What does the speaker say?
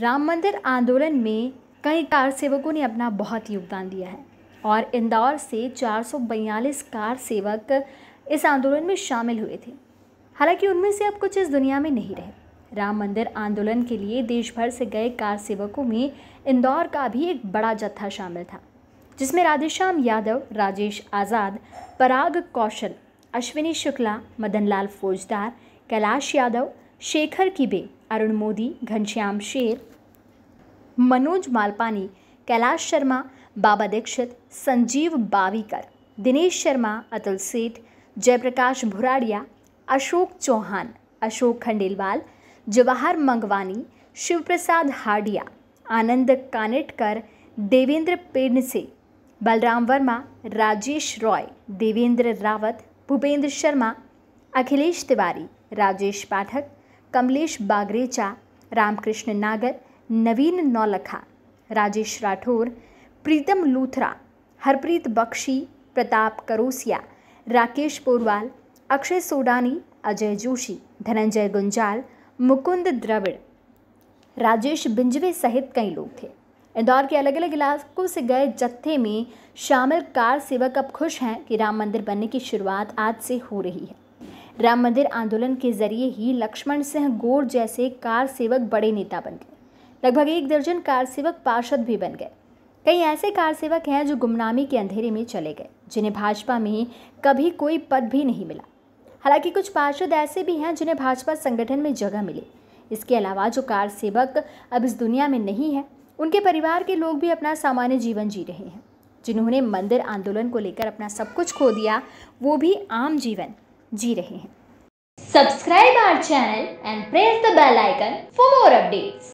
राम मंदिर आंदोलन में कई कार सेवकों ने अपना बहुत योगदान दिया है और इंदौर से चार कार सेवक इस आंदोलन में शामिल हुए थे हालांकि उनमें से अब कुछ इस दुनिया में नहीं रहे राम मंदिर आंदोलन के लिए देश भर से गए कार सेवकों में इंदौर का भी एक बड़ा जत्था शामिल था जिसमें राधेश्याम यादव राजेश आज़ाद पराग कौशल अश्विनी शुक्ला मदनलाल फौजदार कैलाश यादव शेखर किबे अरुण मोदी घनश्याम शेर मनोज मालपानी कैलाश शर्मा बाबा दीक्षित संजीव बावीकर दिनेश शर्मा अतुल सेठ जयप्रकाश भुराड़िया अशोक चौहान अशोक खंडेलवाल जवाहर मंगवानी शिवप्रसाद हाडिया आनंद कानेटकर देवेंद्र पेडसे बलराम वर्मा राजेश रॉय देवेंद्र रावत भूपेंद्र शर्मा अखिलेश तिवारी राजेश पाठक कमलेश बागरेचा रामकृष्ण नागर नवीन नौलखा राजेश राठौर प्रीतम लूथरा हरप्रीत बख्शी प्रताप करोसिया राकेश पोरवाल अक्षय सोडानी अजय जोशी धनंजय गुंजाल मुकुंद द्रविड़ राजेश बिंजवे सहित कई लोग थे इंदौर के अलग अलग इलाकों से गए जत्थे में शामिल कार सेवक अब खुश हैं कि राम मंदिर बनने की शुरुआत आज से हो रही है राम मंदिर आंदोलन के जरिए ही लक्ष्मण सिंह गोर जैसे कार सेवक बड़े नेता बन गए लगभग एक दर्जन कार सेवक पार्षद भी बन गए कई ऐसे कार सेवक हैं जो गुमनामी के अंधेरे में चले गए जिन्हें भाजपा में कभी कोई पद भी नहीं मिला हालांकि कुछ पार्षद ऐसे भी हैं जिन्हें भाजपा संगठन में जगह मिली इसके अलावा जो कार सेवक अब इस दुनिया में नहीं है उनके परिवार के लोग भी अपना सामान्य जीवन जी रहे हैं जिन्होंने मंदिर आंदोलन को लेकर अपना सब कुछ खो दिया वो भी आम जीवन जी रहे हैं subscribe our channel and press the bell icon for more updates